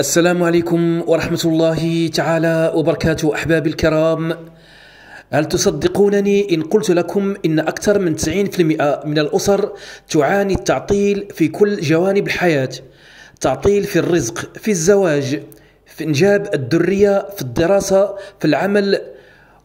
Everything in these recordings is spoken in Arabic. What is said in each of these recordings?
السلام عليكم ورحمة الله تعالى وبركاته أحبابي الكرام هل تصدقونني إن قلت لكم إن أكثر من 90% من الأسر تعاني التعطيل في كل جوانب الحياة تعطيل في الرزق في الزواج في إنجاب الذرية في الدراسة في العمل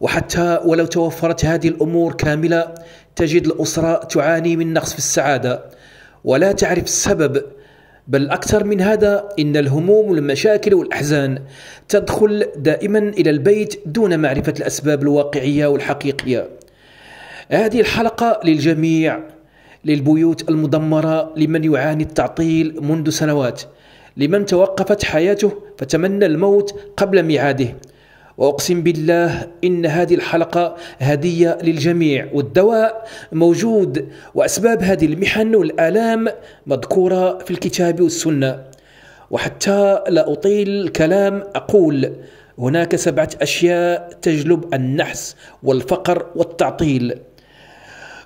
وحتى ولو توفرت هذه الأمور كاملة تجد الأسرة تعاني من نقص في السعادة ولا تعرف السبب بل أكثر من هذا إن الهموم والمشاكل والأحزان تدخل دائما إلى البيت دون معرفة الأسباب الواقعية والحقيقية هذه الحلقة للجميع للبيوت المدمرة لمن يعاني التعطيل منذ سنوات لمن توقفت حياته فتمنى الموت قبل ميعاده واقسم بالله ان هذه الحلقه هديه للجميع والدواء موجود واسباب هذه المحن والالام مذكوره في الكتاب والسنه وحتى لا اطيل الكلام اقول هناك سبعه اشياء تجلب النحس والفقر والتعطيل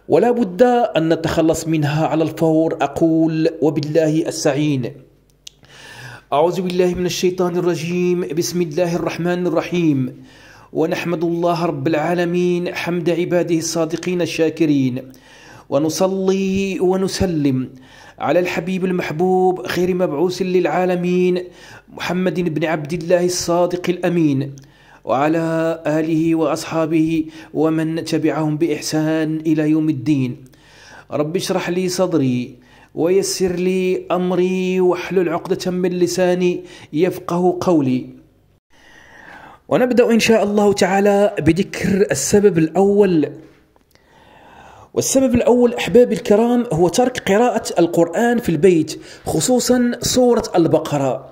ولا بد ان نتخلص منها على الفور اقول وبالله السعين أعوذ بالله من الشيطان الرجيم بسم الله الرحمن الرحيم ونحمد الله رب العالمين حمد عباده الصادقين الشاكرين ونصلي ونسلم على الحبيب المحبوب خير مبعوث للعالمين محمد بن عبد الله الصادق الأمين وعلى آله وأصحابه ومن تبعهم بإحسان إلى يوم الدين رب اشرح لي صدري ويسر لي أمري واحلل عقدة من لساني يفقه قولي ونبدأ إن شاء الله تعالى بذكر السبب الأول والسبب الأول أحبابي الكرام هو ترك قراءة القرآن في البيت خصوصا سورة البقرة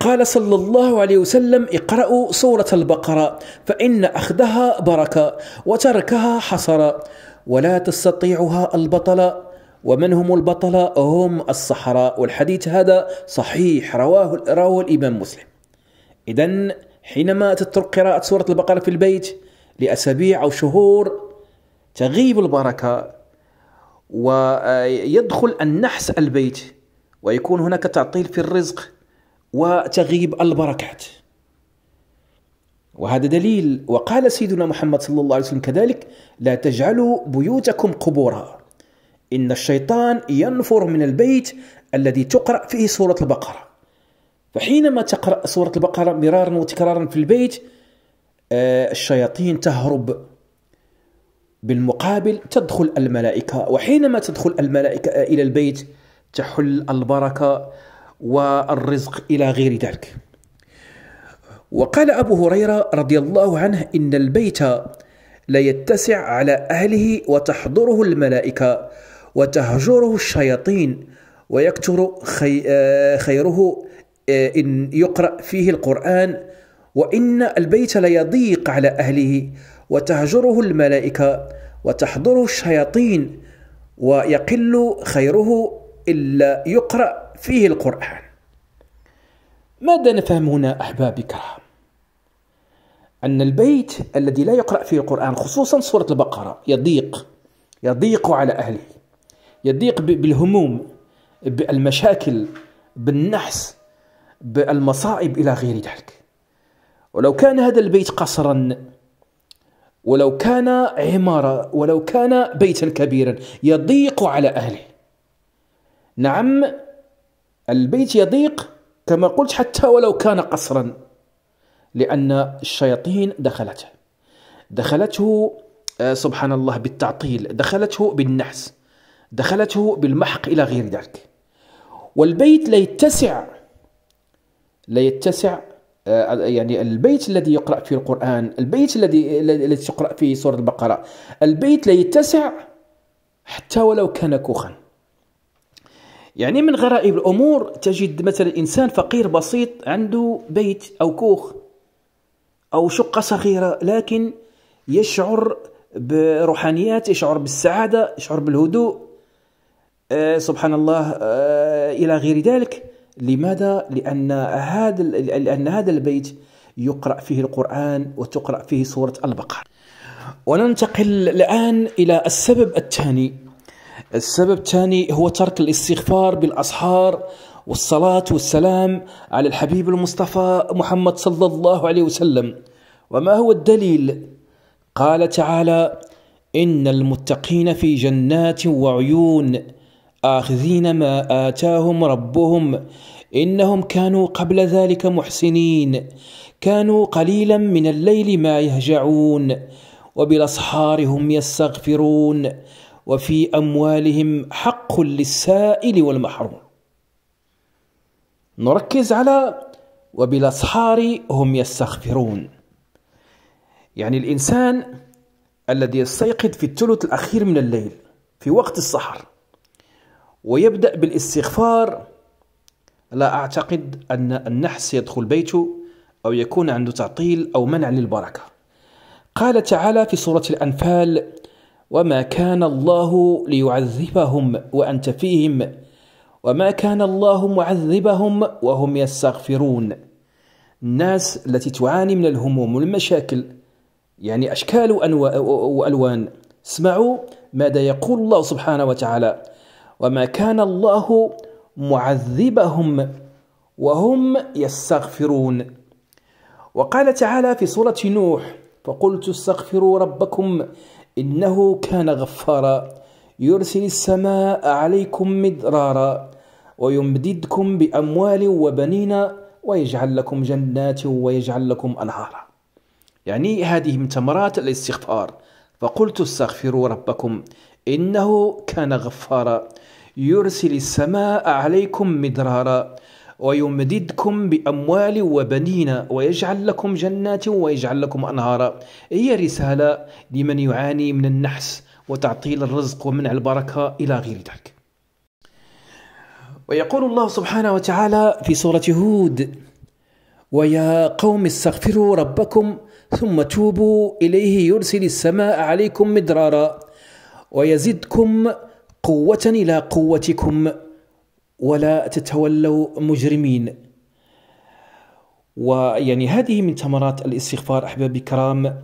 قال صلى الله عليه وسلم اقرأوا سورة البقرة فإن أخذها بركة وتركها حصرا ولا تستطيعها البطلة ومن هم البطلة هم الصحراء والحديث هذا صحيح رواه رواه الإمام مسلم إذا حينما تترك قراءة سورة البقرة في البيت لأسابيع أو شهور تغيب البركة ويدخل النحس البيت ويكون هناك تعطيل في الرزق وتغيب البركات وهذا دليل وقال سيدنا محمد صلى الله عليه وسلم كذلك لا تجعلوا بيوتكم قبورا إن الشيطان ينفر من البيت الذي تقرأ فيه سورة البقرة فحينما تقرأ سورة البقرة مرارا وتكرارا في البيت آه، الشياطين تهرب بالمقابل تدخل الملائكة وحينما تدخل الملائكة إلى البيت تحل البركة والرزق إلى غير ذلك وقال أبو هريرة رضي الله عنه إن البيت لا يتسع على أهله وتحضره الملائكة وتهجره الشياطين ويكثر خي آه، خيره آه، إن يقرأ فيه القرآن وإن البيت ليضيق على أهله وتهجره الملائكة وتحضره الشياطين ويقل خيره إلا يقرأ فيه القرآن ماذا نفهم هنا أحبابي أن البيت الذي لا يقرأ فيه القرآن خصوصا سورة البقرة يضيق يضيق على أهله يضيق بالهموم بالمشاكل بالنحس بالمصائب إلى غير ذلك ولو كان هذا البيت قصرا ولو كان عمارة ولو كان بيتا كبيرا يضيق على أهله نعم البيت يضيق كما قلت حتى ولو كان قصرا لأن الشياطين دخلته دخلته آه، سبحان الله بالتعطيل دخلته بالنحس دخلته بالمحق إلى غير ذلك والبيت لا يتسع لا يتسع آه، يعني البيت الذي يقرأ فيه القرآن البيت الذي الذي تقرأ فيه سورة البقرة البيت لا يتسع حتى ولو كان كوخا يعني من غرائب الأمور تجد مثلا إنسان فقير بسيط عنده بيت أو كوخ أو شقة صغيرة لكن يشعر بروحانيات يشعر بالسعادة يشعر بالهدوء آه، سبحان الله آه، الى غير ذلك لماذا لان هذا لان هذا البيت يقرا فيه القران وتقرا فيه سوره البقره وننتقل الان الى السبب الثاني السبب الثاني هو ترك الاستغفار بالاسحار والصلاه والسلام على الحبيب المصطفى محمد صلى الله عليه وسلم وما هو الدليل قال تعالى ان المتقين في جنات وعيون آخذين ما آتاهم ربهم إنهم كانوا قبل ذلك محسنين كانوا قليلا من الليل ما يهجعون وبالأصحار هم يستغفرون وفي أموالهم حق للسائل والمحروم نركز على وبالأصحار هم يستغفرون يعني الإنسان الذي يستيقظ في الثلث الأخير من الليل في وقت السحر ويبدأ بالاستغفار لا أعتقد أن النحس يدخل بيته أو يكون عنده تعطيل أو منع للبركة قال تعالى في سورة الأنفال وما كان الله ليعذبهم وأنت فيهم وما كان الله معذبهم وهم يستغفرون الناس التي تعاني من الهموم والمشاكل يعني أشكال وألوان اسمعوا ماذا يقول الله سبحانه وتعالى وما كان الله معذبهم وهم يستغفرون وقال تعالى في سورة نوح فقلت استغفروا ربكم إنه كان غفارا يرسل السماء عليكم مدرارا ويمددكم بأموال وبنين ويجعل لكم جنات ويجعل لكم أنهارا يعني هذه من ثمرات الاستغفار فقلت استغفروا ربكم إنه كان غفارا يرسل السماء عليكم مدرارا ويمددكم بأموال وبنين ويجعل لكم جنات ويجعل لكم أنهارا هي رسالة لمن يعاني من النحس وتعطيل الرزق ومنع البركة إلى غير ذلك ويقول الله سبحانه وتعالى في سورة هود ويا قوم استغفروا ربكم ثم توبوا إليه يرسل السماء عليكم مدرارا ويزدكم قوة إلى قوتكم ولا تتولوا مجرمين ويعني هذه من ثمرات الاستغفار أحبابي الكرام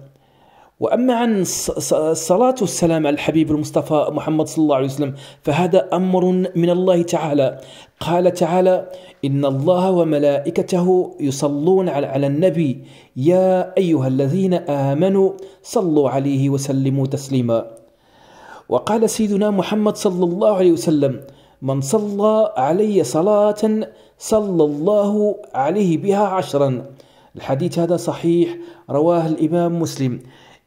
وأما عن الصلاة والسلام على الحبيب المصطفى محمد صلى الله عليه وسلم فهذا أمر من الله تعالى قال تعالى إن الله وملائكته يصلون على النبي يا أيها الذين آمنوا صلوا عليه وسلموا تسليما وقال سيدنا محمد صلى الله عليه وسلم من صلى علي صلاة صلى الله عليه بها عشرا الحديث هذا صحيح رواه الإمام مسلم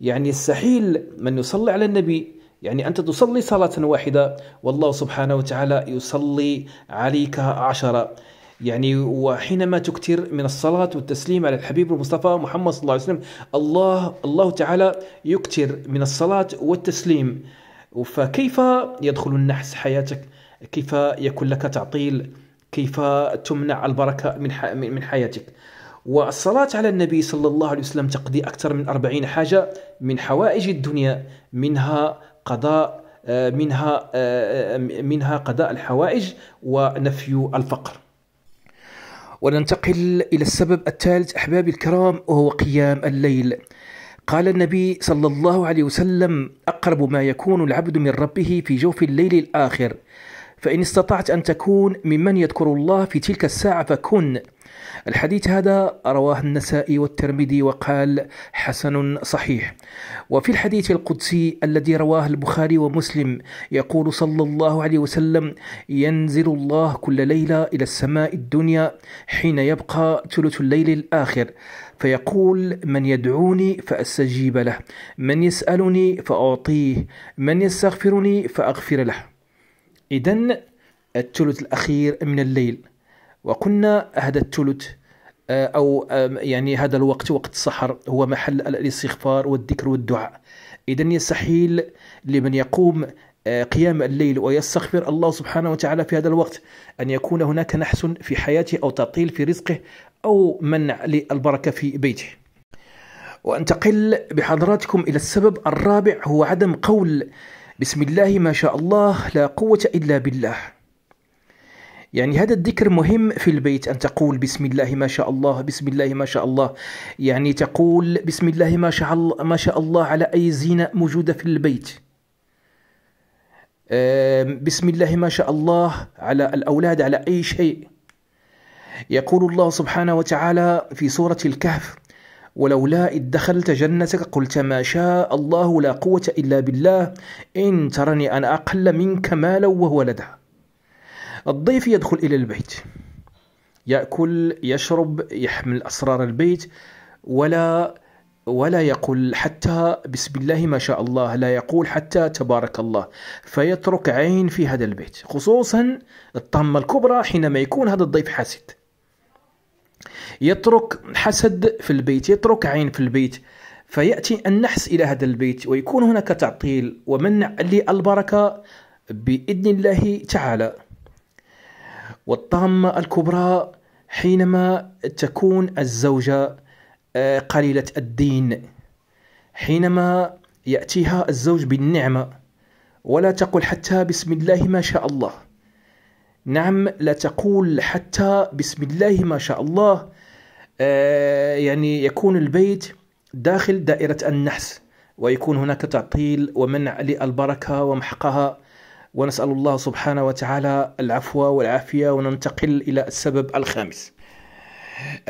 يعني السحيل من يصلي على النبي يعني أنت تصلي صلاة واحدة والله سبحانه وتعالى يصلي عليك عشرة يعني وحينما تكثر من الصلاة والتسليم على الحبيب المصطفى محمد صلى الله عليه وسلم الله الله تعالى يكثر من الصلاة والتسليم فكيف يدخل النحس حياتك كيف يكون لك تعطيل كيف تمنع البركة من من حياتك والصلاة على النبي صلى الله عليه وسلم تقضي أكثر من أربعين حاجة من حوائج الدنيا منها قضاء آه، منها آه، آه، منها قضاء الحوائج ونفي الفقر وننتقل إلى السبب الثالث أحبابي الكرام وهو قيام الليل قال النبي صلى الله عليه وسلم أقرب ما يكون العبد من ربه في جوف الليل الآخر فإن استطعت أن تكون ممن يذكر الله في تلك الساعة فكن الحديث هذا رواه النسائي والترمذي وقال حسن صحيح وفي الحديث القدسي الذي رواه البخاري ومسلم يقول صلى الله عليه وسلم ينزل الله كل ليلة إلى السماء الدنيا حين يبقى ثلث الليل الآخر فيقول من يدعوني فأستجيب له من يسألني فأعطيه من يستغفرني فأغفر له إذا الثلث الأخير من الليل وقلنا هذا الثلث آه، أو يعني هذا الوقت وقت السحر هو محل الاستغفار والذكر والدعاء إذا يستحيل لمن يقوم آه، قيام الليل ويستغفر الله سبحانه وتعالى في هذا الوقت أن يكون هناك نحس في حياته أو تعطيل في رزقه أو منع للبركة في بيته وأنتقل بحضراتكم إلى السبب الرابع هو عدم قول بسم الله ما شاء الله لا قوة إلا بالله يعني هذا الذكر مهم في البيت أن تقول بسم الله ما شاء الله بسم الله ما شاء الله يعني تقول بسم الله ما شاء الله, ما شاء الله على أي زينة موجودة في البيت بسم الله ما شاء الله على الأولاد على أي شيء يقول الله سبحانه وتعالى في سورة الكهف ولولا إذ دخلت جنتك قلت ما شاء الله لا قوة إلا بالله إن ترني أنا أقل منك مالا وولدا الضيف يدخل إلى البيت يأكل يشرب يحمل أسرار البيت ولا ولا يقول حتى بسم الله ما شاء الله لا يقول حتى تبارك الله فيترك عين في هذا البيت خصوصا الطامة الكبرى حينما يكون هذا الضيف حاسد يترك حسد في البيت يترك عين في البيت فيأتي النحس إلى هذا البيت ويكون هناك تعطيل ومنع للبركة بإذن الله تعالى والطامة الكبرى حينما تكون الزوجة آه، قليلة الدين حينما يأتيها الزوج بالنعمة ولا تقل حتى بسم الله ما شاء الله نعم لا تقول حتى بسم الله ما شاء الله آه، يعني يكون البيت داخل دائرة النحس ويكون هناك تعطيل ومنع للبركة ومحقها ونسأل الله سبحانه وتعالى العفو والعافية وننتقل إلى السبب الخامس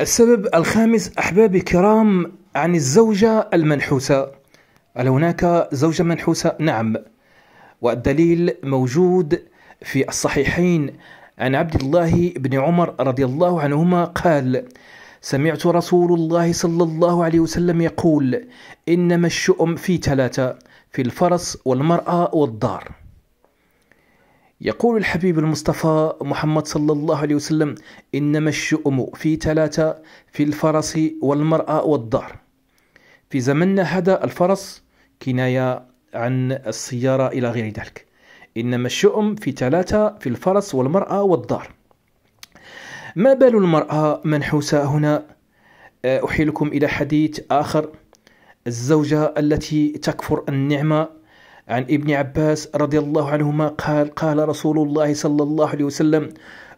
السبب الخامس أحبابي الكرام عن الزوجة المنحوسة هل هناك زوجة منحوسة؟ نعم والدليل موجود في الصحيحين عن عبد الله بن عمر رضي الله عنهما قال سمعت رسول الله صلى الله عليه وسلم يقول إنما الشؤم في ثلاثة في الفرس والمرأة والدار يقول الحبيب المصطفى محمد صلى الله عليه وسلم إنما الشؤم في ثلاثة في الفرس والمرأة والدار في زمننا هذا الفرس كناية عن السيارة إلى غير ذلك إنما الشؤم في ثلاثة في الفرس والمرأة والدار ما بال المرأة منحوسة هنا آه، أحيلكم إلى حديث آخر الزوجة التي تكفر النعمة عن ابن عباس رضي الله عنهما قال قال رسول الله صلى الله عليه وسلم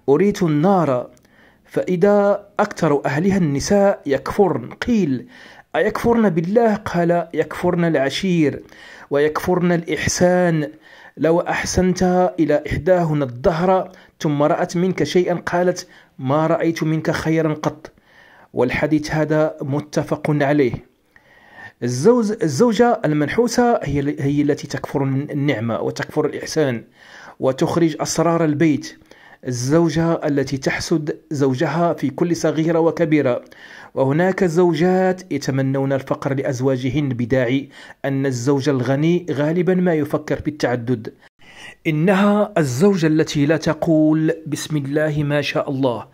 أريت النار فإذا أكثر أهلها النساء يكفرن قيل أيكفرن بالله قال يكفرن العشير ويكفرن الإحسان لو أحسنت إلى إحداهن الظهر ثم رأت منك شيئا قالت ما رأيت منك خيرا قط والحديث هذا متفق عليه الزوج الزوجة المنحوسة هي هي التي تكفر النعمة وتكفر الإحسان وتخرج أسرار البيت الزوجة التي تحسد زوجها في كل صغيرة وكبيرة وهناك زوجات يتمنون الفقر لأزواجهن بداعي أن الزوج الغني غالبا ما يفكر بالتعدد إنها الزوجة التي لا تقول بسم الله ما شاء الله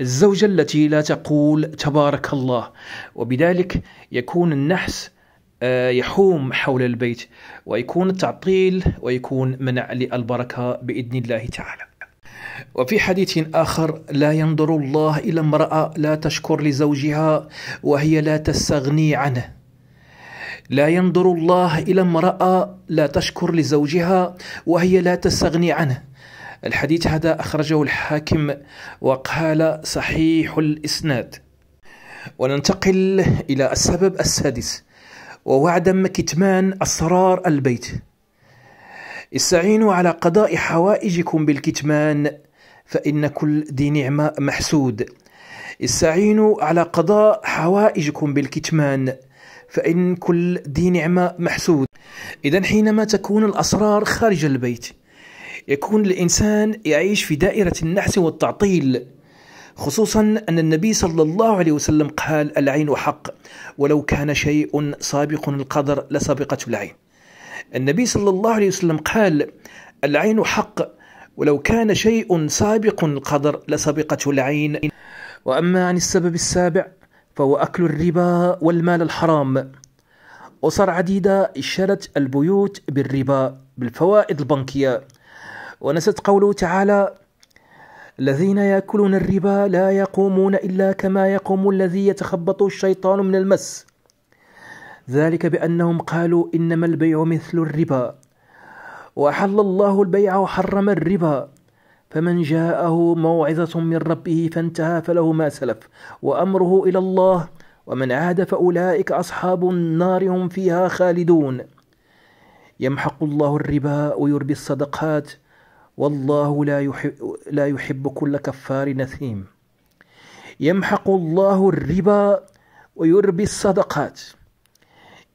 الزوجة التي لا تقول تبارك الله وبذلك يكون النحس آه، يحوم حول البيت ويكون التعطيل ويكون منع للبركة بإذن الله تعالى وفي حديث آخر لا ينظر الله إلى امرأة لا تشكر لزوجها وهي لا تستغني عنه لا ينظر الله إلى امرأة لا تشكر لزوجها وهي لا تستغني عنه الحديث هذا أخرجه الحاكم وقال صحيح الإسناد وننتقل إلى السبب السادس وهو كتمان أسرار البيت استعينوا على قضاء حوائجكم بالكتمان فإن كل ذي نعمة محسود استعينوا على قضاء حوائجكم بالكتمان فإن كل ذي نعمة محسود إذا حينما تكون الأسرار خارج البيت يكون الإنسان يعيش في دائرة النحس والتعطيل خصوصا أن النبي صلى الله عليه وسلم قال العين حق ولو كان شيء سابق القدر لسبقته العين النبي صلى الله عليه وسلم قال العين حق ولو كان شيء سابق القدر لسبقته العين وأما عن السبب السابع فهو أكل الربا والمال الحرام أسر عديدة اشترت البيوت بالربا بالفوائد البنكية ونست قوله تعالى الذين يأكلون الربا لا يقومون إلا كما يقوم الذي يتخبطه الشيطان من المس ذلك بأنهم قالوا إنما البيع مثل الربا وأحل الله البيع وحرم الربا فمن جاءه موعظة من ربه فانتهى فله ما سلف وأمره إلى الله ومن عاد فأولئك أصحاب النار هم فيها خالدون يمحق الله الربا ويربي الصدقات والله لا يحب, لا يحب كل كفار نثيم يمحق الله الربا ويربي الصدقات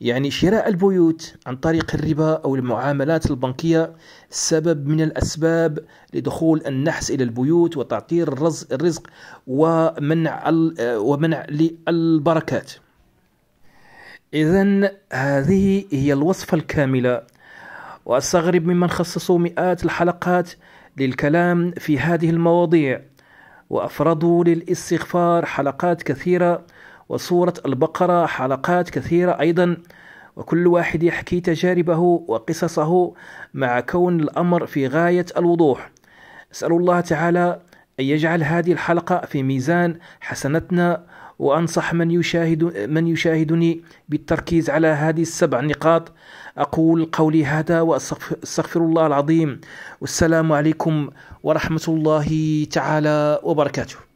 يعني شراء البيوت عن طريق الربا أو المعاملات البنكية سبب من الأسباب لدخول النحس إلى البيوت وتعطير الرزق ومنع ومنع للبركات إذا هذه هي الوصفة الكاملة وأستغرب ممن خصصوا مئات الحلقات للكلام في هذه المواضيع وأفرضوا للاستغفار حلقات كثيرة وصورة البقرة حلقات كثيرة أيضا وكل واحد يحكي تجاربه وقصصه مع كون الأمر في غاية الوضوح أسأل الله تعالى أن يجعل هذه الحلقة في ميزان حسنتنا وأنصح من يشاهد من يشاهدني بالتركيز على هذه السبع نقاط أقول قولي هذا وأستغفر الله العظيم والسلام عليكم ورحمة الله تعالى وبركاته